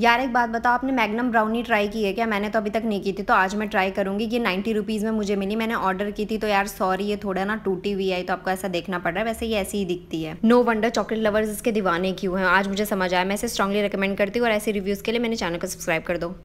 यार एक बात बताओ आपने मैग्नम ब्राउनी ट्राई की है क्या मैंने तो अभी तक नहीं की थी तो आज मैं ट्राई करूँगी ये नाइन्टी रुपीज़ में मुझे मिली मैंने ऑर्डर की थी तो यार सॉरी ये थोड़ा ना टूटी हुई है तो आपको ऐसा देखना पड़ रहा है वैसे ये ऐसी ही दिखती है नो वंडर चॉकलेट लवर्स इसके दीवाने क्यों हैं आज मुझे समझ आया मैं इसे स्ट्रांगली रिकमेंड करती हूँ और ऐसे रिव्यूज़ के लिए मेरे चैनल को सब्सक्राइब कर दो